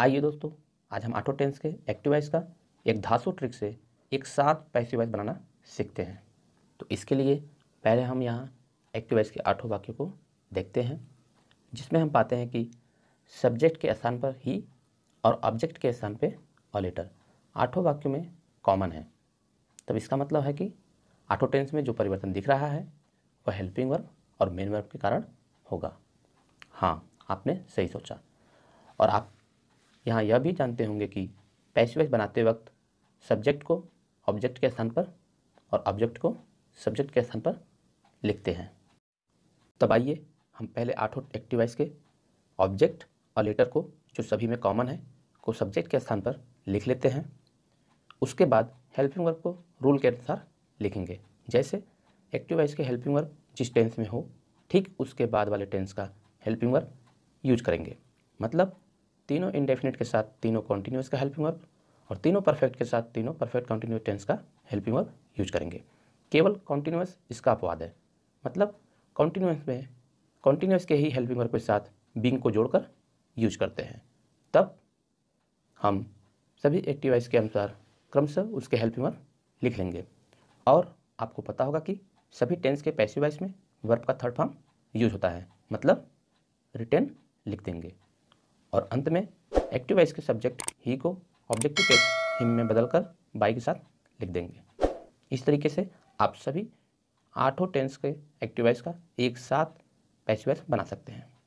आइए दोस्तों आज हम आठों टेंस के एक्टिवाइज का एक धासु ट्रिक से एक साथ पैसिवाइज बनाना सीखते हैं तो इसके लिए पहले हम यहाँ एक्टिवाइज के आठों वाक्यों को देखते हैं जिसमें हम पाते हैं कि सब्जेक्ट के स्थान पर ही और ऑब्जेक्ट के स्थान पर और लेटर आठों वाक्यों में कॉमन है तब इसका मतलब है कि आठों टेंस में जो परिवर्तन दिख रहा है वह हेल्पिंग वर्ब और मेन वर्ब के कारण होगा हाँ आपने सही सोचा और आप यहाँ यह भी जानते होंगे कि पैसिवाइज बनाते वक्त सब्जेक्ट को ऑब्जेक्ट के स्थान पर और ऑब्जेक्ट को सब्जेक्ट के स्थान पर लिखते हैं तब आइए हम पहले आठों एक्टिवाइज के ऑब्जेक्ट और लेटर को जो सभी में कॉमन है को सब्जेक्ट के स्थान पर लिख लेते हैं उसके बाद हेल्पिंग वर्ब को रूल के अनुसार लिखेंगे जैसे एक्टिवाइज के हेल्पिंग वर्ब जिस टेंस में हो ठीक उसके बाद वाले टेंस का हेल्पिंग वर्ब यूज करेंगे मतलब तीनों इंडेफिनेट के साथ तीनों कॉन्टिन्यूस का हेल्पिंग वर्ब और तीनों परफेक्ट के साथ तीनों परफेक्ट कॉन्टिन्यूस टेंस का हेल्पिंग वर्ब यूज करेंगे केवल कॉन्टिन्यूस इसका अपवाद है मतलब कॉन्टिन्यूस में कॉन्टीन्यूस के ही हेल्पिंग वर्ब के साथ बींग को जोड़कर यूज करते हैं तब हम सभी एक्टिवाइज के अनुसार क्रमशः उसके हेल्पिंग वर्ब लिख लेंगे और आपको पता होगा कि सभी टेंस के पैसिवाइज में वर्ब का थर्ड फॉर्म यूज होता है मतलब रिटर्न लिख देंगे और अंत में एक्टिव के सब्जेक्ट ही को ऑब्जेक्टिव टेक्स हिम में बदलकर बाई के साथ लिख देंगे इस तरीके से आप सभी आठों टेंस के एक्टिवाइज का एक साथ पैसिवाइज बना सकते हैं